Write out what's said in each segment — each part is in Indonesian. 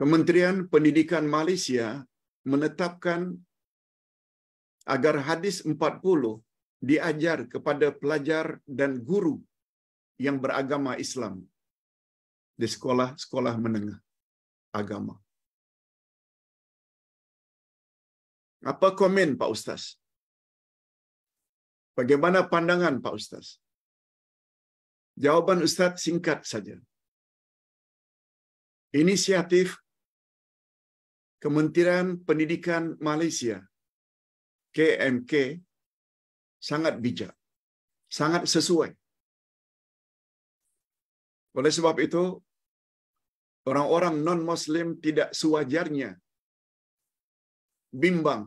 Kementerian Pendidikan Malaysia menetapkan agar hadis 40 diajar kepada pelajar dan guru yang beragama Islam di sekolah-sekolah menengah agama. Apa komen Pak Ustaz? Bagaimana pandangan Pak Ustaz? Jawaban Ustaz singkat saja. Inisiatif Kementerian Pendidikan Malaysia, KMK, sangat bijak, sangat sesuai. Oleh sebab itu, orang-orang non-Muslim tidak sewajarnya bimbang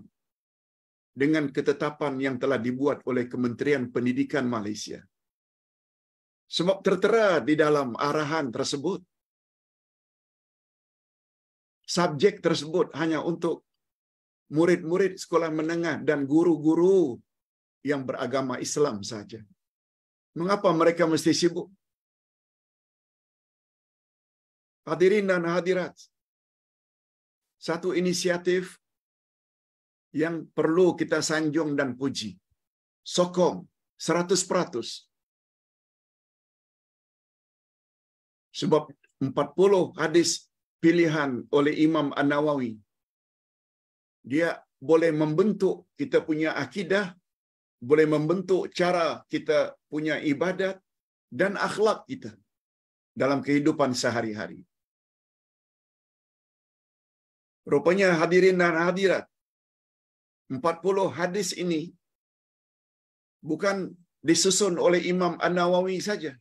dengan ketetapan yang telah dibuat oleh Kementerian Pendidikan Malaysia. Sebab tertera di dalam arahan tersebut, subjek tersebut hanya untuk murid-murid sekolah menengah dan guru-guru yang beragama Islam saja. Mengapa mereka mesti sibuk? Hadirin dan hadirat, satu inisiatif yang perlu kita sanjung dan puji. Sokong 100%. Sebab 40 hadis pilihan oleh Imam An-Nawawi. Dia boleh membentuk kita punya akidah, boleh membentuk cara kita punya ibadat dan akhlak kita dalam kehidupan sehari-hari. Rupanya hadirin dan hadirat, 40 hadis ini bukan disusun oleh Imam An-Nawawi saja.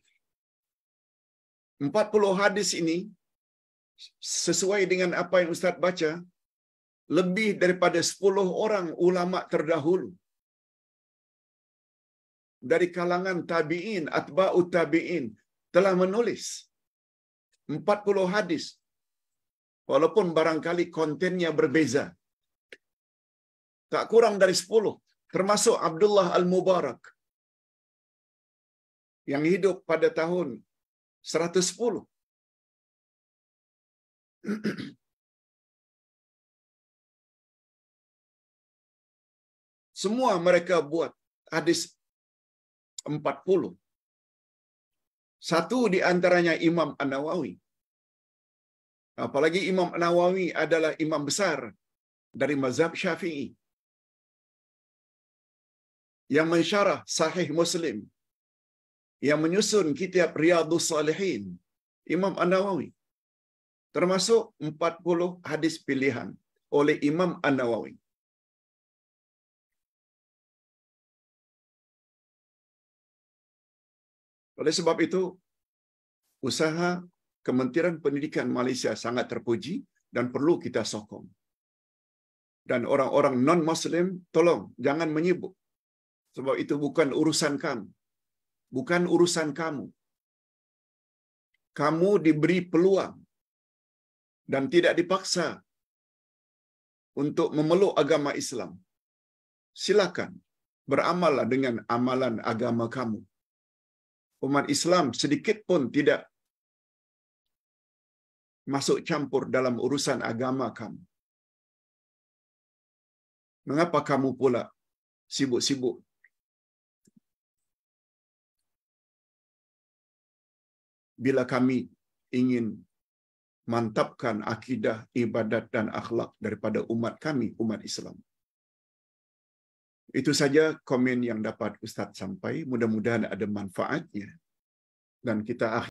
40 hadis ini sesuai dengan apa yang Ustaz baca, lebih daripada 10 orang ulama terdahulu dari kalangan tabi'in, atba'ut tabi'in telah menulis 40 hadis. Walaupun barangkali kontennya berbeza. Tak kurang dari 10, termasuk Abdullah Al-Mubarak yang hidup pada tahun 110 Semua mereka buat hadis 40. Satu di antaranya Imam An-Nawawi. Apalagi Imam Nawawi adalah imam besar dari mazhab Syafi'i yang mensyarah Sahih Muslim yang menyusun kitab Riyadhus Salihin Imam An-Nawawi termasuk 40 hadis pilihan oleh Imam An-Nawawi. Oleh sebab itu, usaha Kementerian Pendidikan Malaysia sangat terpuji dan perlu kita sokong. Dan orang-orang non-Muslim, tolong jangan menyibuk. Sebab itu bukan urusan kamu. Bukan urusan kamu. Kamu diberi peluang dan tidak dipaksa untuk memeluk agama Islam. Silakan beramallah dengan amalan agama kamu. Umat Islam sedikit pun tidak masuk campur dalam urusan agama kamu. Mengapa kamu pula sibuk-sibuk bila kami ingin mantapkan akidah, ibadat, dan akhlak daripada umat kami, umat Islam. Itu saja komen yang dapat Ustadz sampai. Mudah-mudahan ada manfaatnya. Dan kita akhiri.